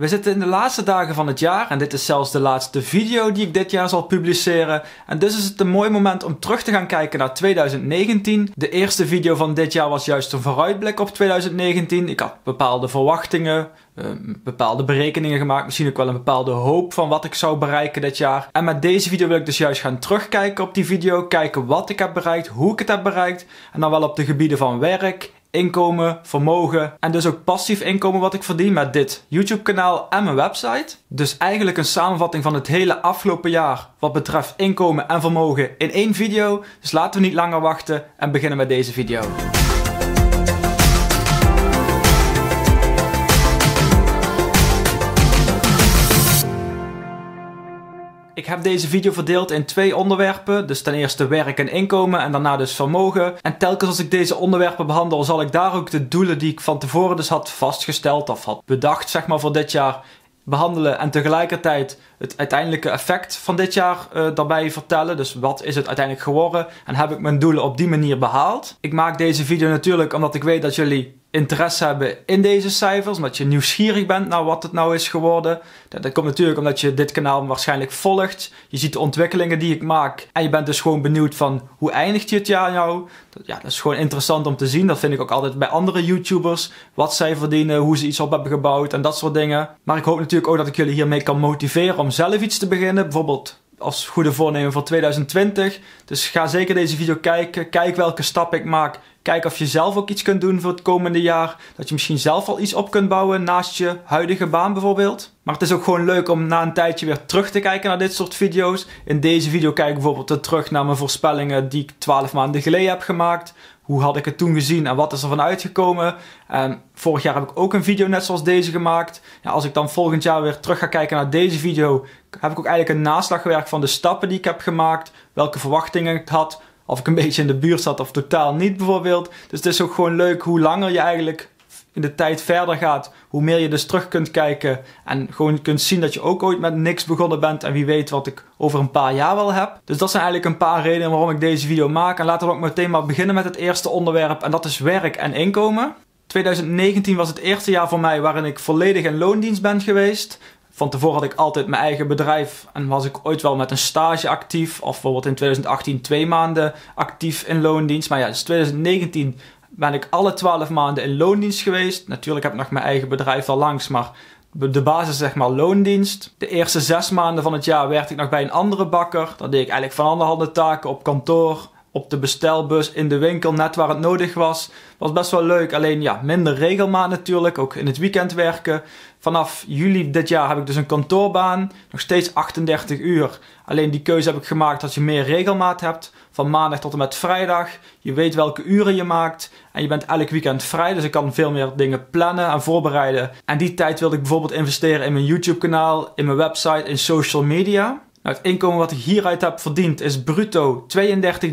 We zitten in de laatste dagen van het jaar en dit is zelfs de laatste video die ik dit jaar zal publiceren. En dus is het een mooi moment om terug te gaan kijken naar 2019. De eerste video van dit jaar was juist een vooruitblik op 2019. Ik had bepaalde verwachtingen, eh, bepaalde berekeningen gemaakt, misschien ook wel een bepaalde hoop van wat ik zou bereiken dit jaar. En met deze video wil ik dus juist gaan terugkijken op die video, kijken wat ik heb bereikt, hoe ik het heb bereikt. En dan wel op de gebieden van werk, inkomen, vermogen en dus ook passief inkomen wat ik verdien met dit YouTube-kanaal en mijn website. Dus eigenlijk een samenvatting van het hele afgelopen jaar wat betreft inkomen en vermogen in één video. Dus laten we niet langer wachten en beginnen met deze video. Ik heb deze video verdeeld in twee onderwerpen. Dus ten eerste werk en inkomen en daarna dus vermogen. En telkens als ik deze onderwerpen behandel zal ik daar ook de doelen die ik van tevoren dus had vastgesteld of had bedacht zeg maar voor dit jaar behandelen en tegelijkertijd het uiteindelijke effect van dit jaar eh, daarbij vertellen. Dus wat is het uiteindelijk geworden en heb ik mijn doelen op die manier behaald? Ik maak deze video natuurlijk omdat ik weet dat jullie interesse hebben in deze cijfers, omdat je nieuwsgierig bent naar wat het nou is geworden. Dat, komt natuurlijk omdat je dit kanaal waarschijnlijk volgt. Je ziet de ontwikkelingen die ik maak en je bent dus gewoon benieuwd van hoe eindigt je het jaar nou? ja, dat is gewoon interessant om te zien. Dat vind ik ook altijd bij andere YouTubers. Wat zij verdienen, hoe ze iets op hebben gebouwd en dat soort dingen. Maar ik hoop natuurlijk ook dat ik jullie hiermee kan motiveren om zelf iets te beginnen. Bijvoorbeeld als goede voornemen voor 2020. Dus ga zeker deze video kijken. Kijk welke stap ik maak Kijk of je zelf ook iets kunt doen voor het komende jaar. Dat je misschien zelf al iets op kunt bouwen naast je huidige baan bijvoorbeeld. Maar het is ook gewoon leuk om na een tijdje weer terug te kijken naar dit soort video's. In deze video kijk ik bijvoorbeeld terug naar mijn voorspellingen die ik 12 maanden geleden heb gemaakt. Hoe had ik het toen gezien en wat is er van uitgekomen? En vorig jaar heb ik ook een video net zoals deze gemaakt. als ik dan volgend jaar weer terug ga kijken naar deze video, heb ik ook eigenlijk een naslagwerk van de stappen die ik heb gemaakt, welke verwachtingen ik had, of ik een beetje in de buurt zat of totaal niet bijvoorbeeld. Dus het is ook gewoon leuk hoe langer je eigenlijk in de tijd verder gaat, hoe meer je dus terug kunt kijken en gewoon kunt zien dat je ook ooit met niks begonnen bent en wie weet wat ik over een paar jaar wel heb. Dus dat zijn eigenlijk een paar redenen waarom ik deze video maak en laten we ook meteen maar beginnen met het eerste onderwerp en dat is werk en inkomen. 2019 was het eerste jaar voor mij waarin ik volledig in loondienst ben geweest van tevoren had ik altijd mijn eigen bedrijf en was ik ooit wel met een stage actief. Of bijvoorbeeld in 2018 twee maanden actief in loondienst. Maar ja, sinds dus 2019 ben ik alle 12 maanden in loondienst geweest. Natuurlijk heb ik nog mijn eigen bedrijf al langs, maar de basis zeg maar loondienst. De eerste zes maanden van het jaar werkte ik nog bij een andere bakker. Dan deed ik eigenlijk van anderhalve taken op kantoor op de bestelbus, in de winkel, net waar het nodig was. Was best wel leuk, alleen ja, minder regelmaat natuurlijk, ook in het weekend werken. Vanaf juli dit jaar heb ik dus een kantoorbaan, nog steeds 38 uur. Alleen die keuze heb ik gemaakt dat je meer regelmaat hebt, van maandag tot en met vrijdag. Je weet welke uren je maakt en je bent elk weekend vrij, dus ik kan veel meer dingen plannen en voorbereiden. En die tijd wilde ik bijvoorbeeld investeren in mijn YouTube kanaal, in mijn website, in social media. Nou, het inkomen wat ik hieruit heb verdiend is bruto 32.450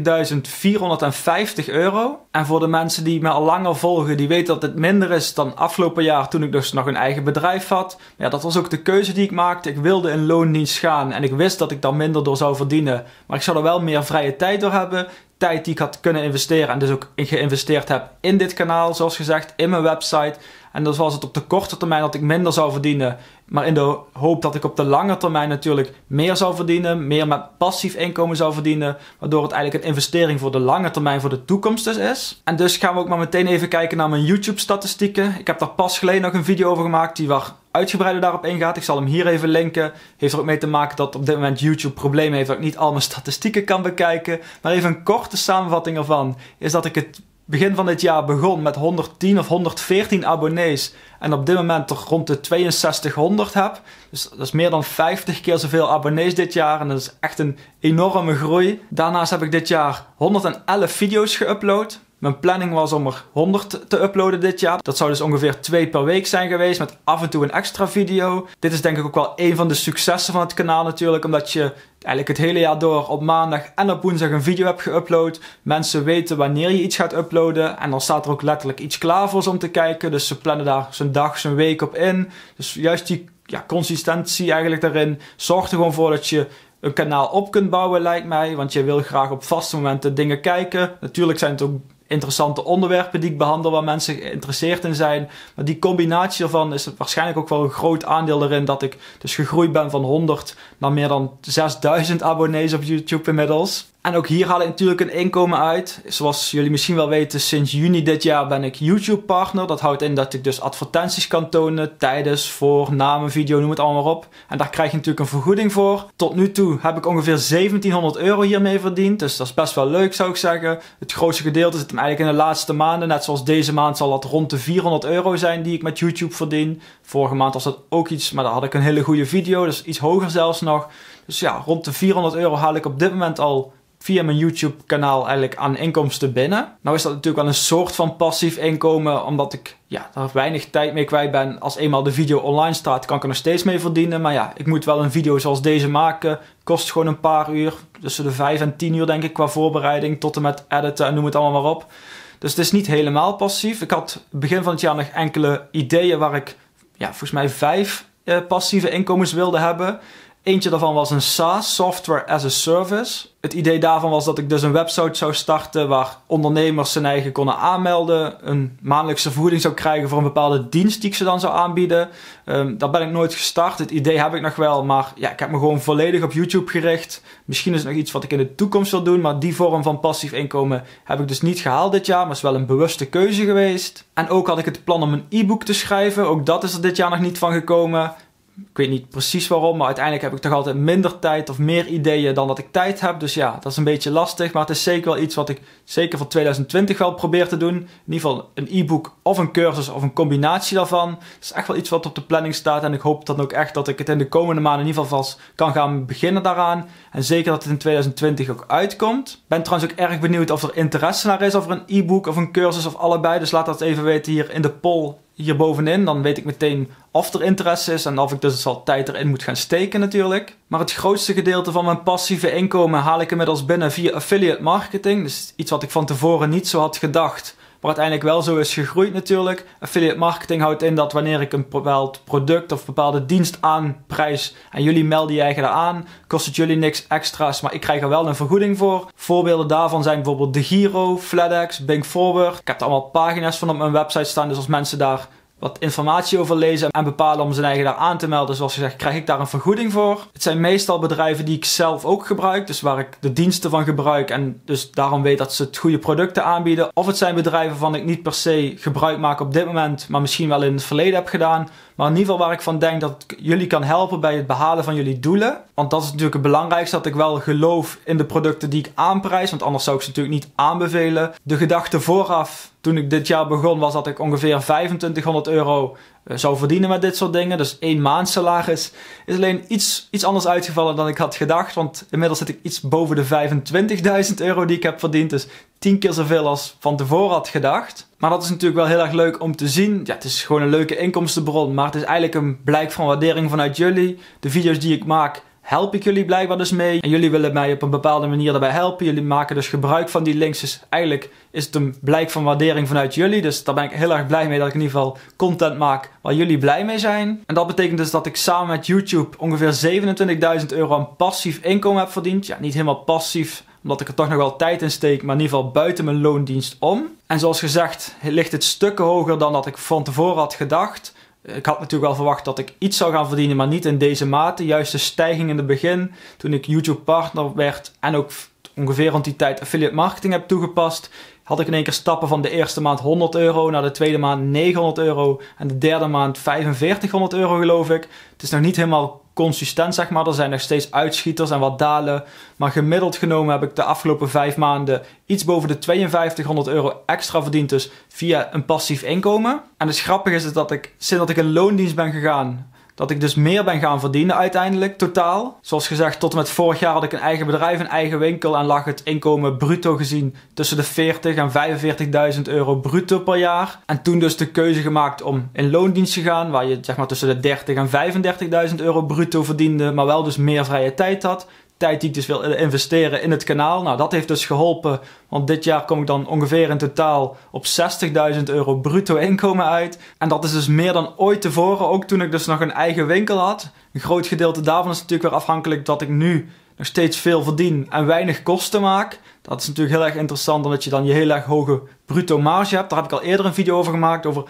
euro. En voor de mensen die me al langer volgen, die weten dat het minder is dan afgelopen jaar toen ik dus nog een eigen bedrijf had. Ja, dat was ook de keuze die ik maakte. Ik wilde in loondienst gaan en ik wist dat ik daar minder door zou verdienen. Maar ik zou er wel meer vrije tijd door hebben. Tijd die ik had kunnen investeren en dus ook geïnvesteerd heb in dit kanaal, zoals gezegd, in mijn website. En dus was het op de korte termijn dat ik minder zou verdienen. Maar in de hoop dat ik op de lange termijn natuurlijk meer zou verdienen. Meer met passief inkomen zou verdienen. Waardoor het eigenlijk een investering voor de lange termijn, voor de toekomst dus is. En dus gaan we ook maar meteen even kijken naar mijn YouTube statistieken. Ik heb daar pas geleden nog een video over gemaakt die waar uitgebreider daarop ingaat. Ik zal hem hier even linken. Heeft er ook mee te maken dat op dit moment YouTube problemen heeft dat ik niet al mijn statistieken kan bekijken. Maar even een korte samenvatting ervan is dat ik het begin van dit jaar begon met 110 of 114 abonnees. En op dit moment toch rond de 6200 heb. Dus dat is meer dan 50 keer zoveel abonnees dit jaar. En dat is echt een enorme groei. Daarnaast heb ik dit jaar 111 video's geüpload. Mijn planning was om er 100 te uploaden dit jaar. Dat zou dus ongeveer twee per week zijn geweest met af en toe een extra video. Dit is denk ik ook wel een van de successen van het kanaal natuurlijk, omdat je eigenlijk het hele jaar door op maandag en op woensdag een video hebt geüpload. Mensen weten wanneer je iets gaat uploaden en dan staat er ook letterlijk iets klaar voor ze om te kijken. Dus ze plannen daar zijn dag, zijn week op in. Dus juist die ja, consistentie eigenlijk daarin zorgt er gewoon voor dat je een kanaal op kunt bouwen lijkt mij, want je wil graag op vaste momenten dingen kijken. Natuurlijk zijn het ook interessante onderwerpen die ik behandel waar mensen geïnteresseerd in zijn. Maar die combinatie ervan is waarschijnlijk ook wel een groot aandeel erin dat ik dus gegroeid ben van 100 naar meer dan 6000 abonnees op YouTube inmiddels. En ook hier haal ik natuurlijk een inkomen uit. Zoals jullie misschien wel weten, sinds juni dit jaar ben ik YouTube partner. Dat houdt in dat ik dus advertenties kan tonen tijdens, voor, namen, video, noem het allemaal op. En daar krijg je natuurlijk een vergoeding voor. Tot nu toe heb ik ongeveer 1700 euro hiermee verdiend. Dus dat is best wel leuk zou ik zeggen. Het grootste gedeelte zit hem eigenlijk in de laatste maanden. Net zoals deze maand zal dat rond de 400 euro zijn die ik met YouTube verdien. Vorige maand was dat ook iets, maar daar had ik een hele goede video. Dus iets hoger zelfs nog. Dus ja, rond de 400 euro haal ik op dit moment al via mijn YouTube-kanaal eigenlijk aan inkomsten binnen. Nou is dat natuurlijk wel een soort van passief inkomen, omdat ik ja, daar weinig tijd mee kwijt ben. Als eenmaal de video online staat, kan ik er nog steeds mee verdienen. Maar ja, ik moet wel een video zoals deze maken. Kost gewoon een paar uur, tussen de 5 en 10 uur denk ik, qua voorbereiding tot en met editen en noem het allemaal maar op. Dus het is niet helemaal passief. Ik had begin van het jaar nog enkele ideeën waar ik, ja, volgens mij vijf eh, passieve inkomens wilde hebben. Eentje daarvan was een SaaS, Software as a Service. Het idee daarvan was dat ik dus een website zou starten waar ondernemers zijn eigen konden aanmelden. Een maandelijkse vergoeding zou krijgen voor een bepaalde dienst die ik ze dan zou aanbieden. Um, daar ben ik nooit gestart. Het idee heb ik nog wel, maar ja, ik heb me gewoon volledig op YouTube gericht. Misschien is het nog iets wat ik in de toekomst wil doen, maar die vorm van passief inkomen heb ik dus niet gehaald dit jaar. Maar is wel een bewuste keuze geweest. En ook had ik het plan om een e-book te schrijven. Ook dat is er dit jaar nog niet van gekomen. Ik weet niet precies waarom, maar uiteindelijk heb ik toch altijd minder tijd of meer ideeën dan dat ik tijd heb. Dus ja, dat is een beetje lastig. Maar het is zeker wel iets wat ik zeker voor 2020 wel probeer te doen. In ieder geval een e-book of een cursus of een combinatie daarvan. Dat is echt wel iets wat op de planning staat. En ik hoop dan ook echt dat ik het in de komende maanden in ieder geval vast kan gaan beginnen daaraan. En zeker dat het in 2020 ook uitkomt. Ben trouwens ook erg benieuwd of er interesse naar is over een e-book of een cursus of allebei. Dus laat dat even weten hier in de poll hierbovenin. Dan weet ik meteen of er interesse is en of ik dus, dus al tijd erin moet gaan steken natuurlijk. Maar het grootste gedeelte van mijn passieve inkomen haal ik inmiddels binnen via affiliate marketing. Dus iets wat ik van tevoren niet zo had gedacht. Maar uiteindelijk wel zo is gegroeid natuurlijk. Affiliate marketing houdt in dat wanneer ik een bepaald product of bepaalde dienst aanprijs en jullie melden je eigen aan, kost het jullie niks extra's, maar ik krijg er wel een vergoeding voor. Voorbeelden daarvan zijn bijvoorbeeld De Giro, FlatEx, Bing Forward. Ik heb er allemaal pagina's van op mijn website staan, dus als mensen daar wat informatie over lezen en bepalen om zijn eigen daar aan te melden. Zoals gezegd, krijg ik daar een vergoeding voor. Het zijn meestal bedrijven die ik zelf ook gebruik, dus waar ik de diensten van gebruik en dus daarom weet dat ze het goede producten aanbieden. Of het zijn bedrijven van ik niet per se gebruik maak op dit moment, maar misschien wel in het verleden heb gedaan maar in ieder geval waar ik van denk dat ik jullie kan helpen bij het behalen van jullie doelen. Want dat is natuurlijk het belangrijkste, dat ik wel geloof in de producten die ik aanprijs. Want anders zou ik ze natuurlijk niet aanbevelen. De gedachte vooraf, toen ik dit jaar begon, was dat ik ongeveer 2500 euro eh, zou verdienen met dit soort dingen. Dus één maand salaris is alleen iets, iets anders uitgevallen dan ik had gedacht. Want inmiddels zit ik iets boven de 25.000 euro die ik heb verdiend. Dus 10 keer zoveel als van tevoren had gedacht. Maar dat is natuurlijk wel heel erg leuk om te zien. Ja, het is gewoon een leuke inkomstenbron, maar het is eigenlijk een blijk van waardering vanuit jullie. De video's die ik maak, help ik jullie blijkbaar dus mee. En jullie willen mij op een bepaalde manier daarbij helpen. Jullie maken dus gebruik van die links. Dus eigenlijk is het een blijk van waardering vanuit jullie. Dus daar ben ik heel erg blij mee dat ik in ieder geval content maak waar jullie blij mee zijn. En dat betekent dus dat ik samen met YouTube ongeveer 27.000 euro aan passief inkomen heb verdiend. Ja, niet helemaal passief omdat ik er toch nog wel tijd in steek, maar in ieder geval buiten mijn loondienst om. En zoals gezegd ligt het stukken hoger dan dat ik van tevoren had gedacht. Ik had natuurlijk wel verwacht dat ik iets zou gaan verdienen, maar niet in deze mate. Juist de stijging in het begin, toen ik YouTube partner werd en ook ongeveer rond die tijd affiliate marketing heb toegepast, had ik in één keer stappen van de eerste maand 100 euro naar de tweede maand 900 euro en de derde maand 4500 euro geloof ik. Het is nog niet helemaal consistent, zeg maar. Er zijn nog steeds uitschieters en wat dalen. Maar gemiddeld genomen heb ik de afgelopen vijf maanden iets boven de 5200 euro extra verdiend. Dus via een passief inkomen. En het grappige is dat ik, sinds dat ik in loondienst ben gegaan, dat ik dus meer ben gaan verdienen uiteindelijk, totaal. Zoals gezegd, tot en met vorig jaar had ik een eigen bedrijf, een eigen winkel. En lag het inkomen bruto gezien tussen de 40 en 45.000 euro bruto per jaar. En toen dus de keuze gemaakt om in loondienst te gaan. Waar je zeg maar tussen de 30 en 35.000 euro bruto verdiende. Maar wel dus meer vrije tijd had tijd die ik dus wil investeren in het kanaal. Nou, dat heeft dus geholpen, want dit jaar kom ik dan ongeveer in totaal op 60.000 euro bruto inkomen uit. En dat is dus meer dan ooit tevoren, ook toen ik dus nog een eigen winkel had. Een groot gedeelte daarvan is natuurlijk weer afhankelijk dat ik nu nog steeds veel verdien en weinig kosten maak. Dat is natuurlijk heel erg interessant omdat je dan je heel erg hoge bruto marge hebt. Daar heb ik al eerder een video over gemaakt over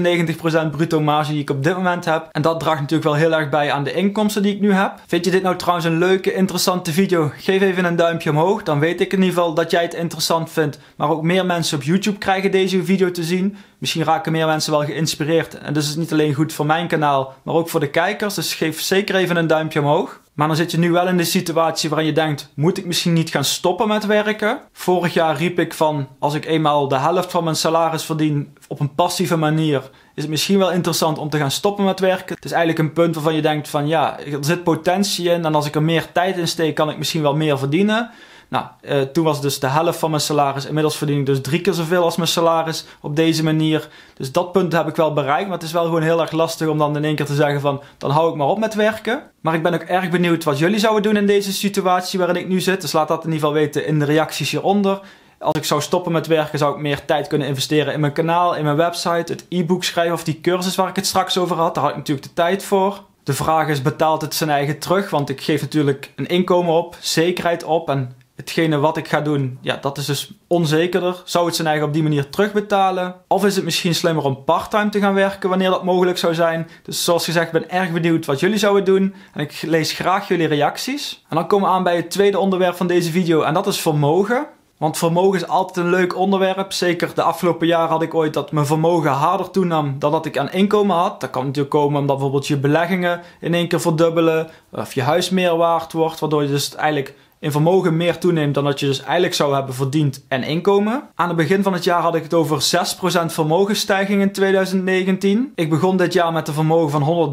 98% bruto marge die ik op dit moment heb. En dat draagt natuurlijk wel heel erg bij aan de inkomsten die ik nu heb. Vind je dit nou trouwens een leuke, interessante video? Geef even een duimpje omhoog. Dan weet ik in ieder geval dat jij het interessant vindt. Maar ook meer mensen op YouTube krijgen deze video te zien. Misschien raken meer mensen wel geïnspireerd. En dus is het niet alleen goed voor mijn kanaal, maar ook voor de kijkers. Dus geef zeker even een duimpje omhoog. Maar dan zit je nu wel in de situatie waarin je denkt: moet ik misschien niet gaan stoppen met werken? Vorig jaar riep ik van: als ik eenmaal de helft van mijn salaris verdien op een passieve manier, is het misschien wel interessant om te gaan stoppen met werken. Het is eigenlijk een punt waarvan je denkt: van ja, er zit potentie in en als ik er meer tijd in steek, kan ik misschien wel meer verdienen. Nou, eh, toen was dus de helft van mijn salaris. Inmiddels verdien ik dus drie keer zoveel als mijn salaris op deze manier. Dus dat punt heb ik wel bereikt. Maar het is wel gewoon heel erg lastig om dan in één keer te zeggen van... dan hou ik maar op met werken. Maar ik ben ook erg benieuwd wat jullie zouden doen in deze situatie waarin ik nu zit. Dus laat dat in ieder geval weten in de reacties hieronder. Als ik zou stoppen met werken, zou ik meer tijd kunnen investeren in mijn kanaal, in mijn website, het e-book schrijven of die cursus waar ik het straks over had. Daar had ik natuurlijk de tijd voor. De vraag is, betaalt het zijn eigen terug? Want ik geef natuurlijk een inkomen op, zekerheid op en hetgene wat ik ga doen, ja, dat is dus onzekerder. Zou het zijn eigen op die manier terugbetalen? Of is het misschien slimmer om parttime te gaan werken wanneer dat mogelijk zou zijn? Dus zoals gezegd, ik ben erg benieuwd wat jullie zouden doen. En ik lees graag jullie reacties. En dan komen we aan bij het tweede onderwerp van deze video en dat is vermogen. Want vermogen is altijd een leuk onderwerp. Zeker de afgelopen jaren had ik ooit dat mijn vermogen harder toenam dan dat ik aan inkomen had. Dat kan natuurlijk komen omdat bijvoorbeeld je beleggingen in één keer verdubbelen. Of je huis meer waard wordt, waardoor je dus eigenlijk in vermogen meer toeneemt dan dat je dus eigenlijk zou hebben verdiend en inkomen. Aan het begin van het jaar had ik het over 6% vermogensstijging in 2019. Ik begon dit jaar met een vermogen van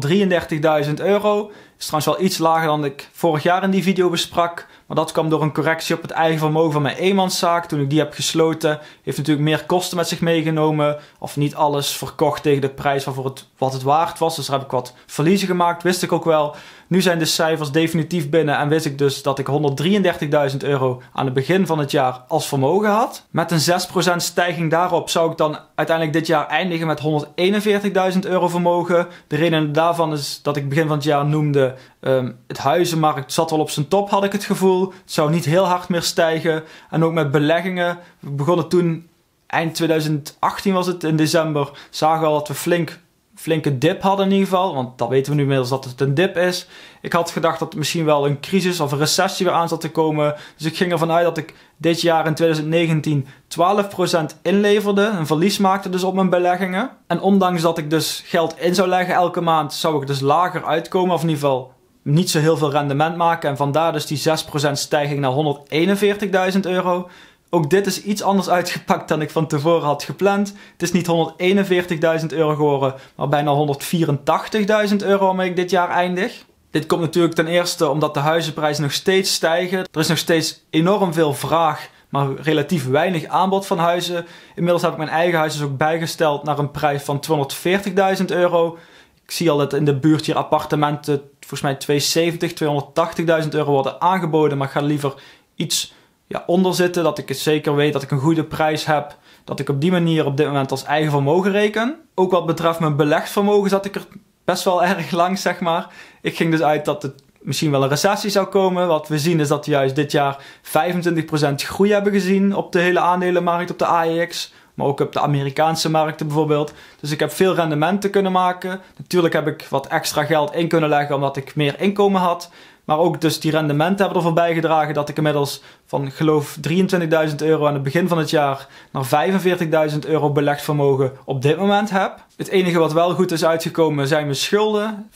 133.000 euro is trouwens wel iets lager dan ik vorig jaar in die video besprak. Maar dat kwam door een correctie op het eigen vermogen van mijn eenmanszaak. Toen ik die heb gesloten, heeft natuurlijk meer kosten met zich meegenomen. Of niet alles verkocht tegen de prijs waarvoor het, wat het waard was. Dus daar heb ik wat verliezen gemaakt, wist ik ook wel. Nu zijn de cijfers definitief binnen en wist ik dus dat ik 133.000 euro aan het begin van het jaar als vermogen had. Met een 6% stijging daarop zou ik dan uiteindelijk dit jaar eindigen met 141.000 euro vermogen. De reden daarvan is dat ik begin van het jaar noemde eh, ehm, het huizenmarkt zat wel op zijn top, had ik het gevoel. Het zou niet heel hard meer stijgen. En ook met beleggingen. We begonnen toen, eind 2018 was het, in december, zagen we al dat we flink flinke dip hadden in ieder geval. Want dat weten we nu inmiddels dat het een dip is. Ik had gedacht dat misschien wel een crisis of een recessie weer aan zat te komen. Dus ik ging ervan uit dat ik dit jaar in 2019 12% inleverde. Een verlies maakte dus op mijn beleggingen. En ondanks dat ik dus geld in zou leggen elke maand, zou ik dus lager uitkomen. Of in ieder geval niet zo heel veel rendement maken. En vandaar dus die 6% stijging naar 141.000 euro. Ook dit is iets anders uitgepakt dan ik van tevoren had gepland. Het is niet 141.000 euro geworden, maar bijna 184.000 euro waarmee ik dit jaar eindig. Dit komt natuurlijk ten eerste omdat de huizenprijzen nog steeds stijgen. Er is nog steeds enorm veel vraag, maar relatief weinig aanbod van huizen. Inmiddels heb ik mijn eigen huis dus ook bijgesteld naar een prijs van 240.000 euro. Ik zie al dat in de buurt hier appartementen volgens mij 270, 280.000 euro worden aangeboden, maar ik ga liever iets ja, onder zitten. Dat ik het zeker weet dat ik een goede prijs heb. Dat ik op die manier op dit moment als eigen vermogen reken. Ook wat betreft mijn vermogen zat ik er best wel erg lang, zeg maar. Ik ging dus uit dat het misschien wel een recessie zou komen. Wat we zien is dat we juist dit jaar 25% groei hebben gezien op de hele aandelenmarkt, op de AEX. Maar ook op de Amerikaanse markten bijvoorbeeld. Dus ik heb veel rendementen kunnen maken. Natuurlijk heb ik wat extra geld in kunnen leggen omdat ik meer inkomen had. Maar ook dus die rendementen hebben ervoor bijgedragen dat ik inmiddels van geloof 23.000 euro aan het begin van het jaar naar 45.000 euro belegd vermogen op dit moment heb. Het enige wat wel goed is uitgekomen zijn mijn schulden.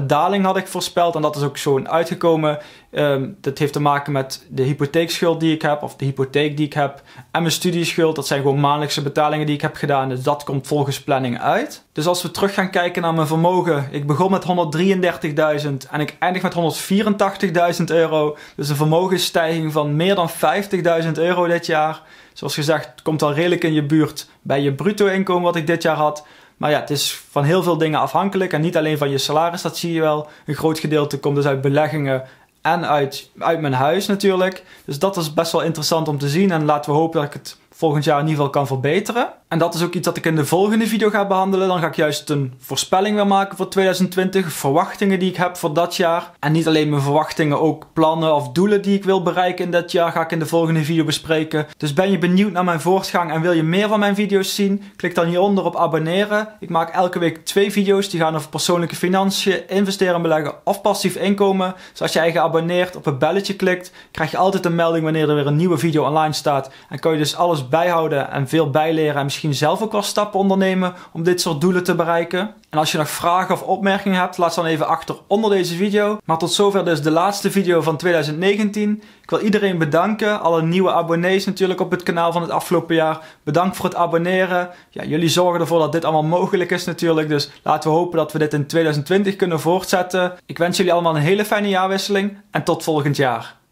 4% daling had ik voorspeld en dat is ook zo uitgekomen. Ehm, dat heeft te maken met de hypotheekschuld die ik heb of de hypotheek die ik heb en mijn studieschuld. Dat zijn gewoon maandelijkse betalingen die ik heb gedaan, dus dat komt volgens planning uit. Dus als we terug gaan kijken naar mijn vermogen. Ik begon met 133.000 en ik eindig met 184.000 euro. Dus een vermogensstijging van meer meer dan 50.000 euro dit jaar. Zoals gezegd, het komt al redelijk in je buurt bij je bruto inkomen wat ik dit jaar had. Maar ja, het is van heel veel dingen afhankelijk. En niet alleen van je salaris, dat zie je wel. Een groot gedeelte komt dus uit beleggingen en uit, uit mijn huis natuurlijk. Dus dat is best wel interessant om te zien. En laten we hopen dat ik het volgend jaar in ieder geval kan verbeteren. En dat is ook iets dat ik in de volgende video ga behandelen. Dan ga ik juist een voorspelling weer maken voor 2020. Verwachtingen die ik heb voor dat jaar. En niet alleen mijn verwachtingen, ook plannen of doelen die ik wil bereiken in dat jaar ga ik in de volgende video bespreken. Dus ben je benieuwd naar mijn voortgang en wil je meer van mijn video's zien? Klik dan hieronder op abonneren. Ik maak elke week twee video's. Die gaan over persoonlijke financiën, investeren en beleggen of passief inkomen. Dus als je eigen abonneert, op het belletje klikt, krijg je altijd een melding wanneer er weer een nieuwe video online staat. En kan je dus alles bijhouden en veel bijleren en misschien zelf ook wel stappen ondernemen om dit soort doelen te bereiken. En als je nog vragen of opmerkingen hebt, laat ze dan even achter onder deze video. Maar tot zover dus de laatste video van 2019. Ik wil iedereen bedanken, alle nieuwe abonnees natuurlijk op het kanaal van het afgelopen jaar. Bedankt voor het abonneren. Ja, jullie zorgen ervoor dat dit allemaal mogelijk is natuurlijk, dus laten we hopen dat we dit in 2020 kunnen voortzetten. Ik wens jullie allemaal een hele fijne jaarwisseling en tot volgend jaar.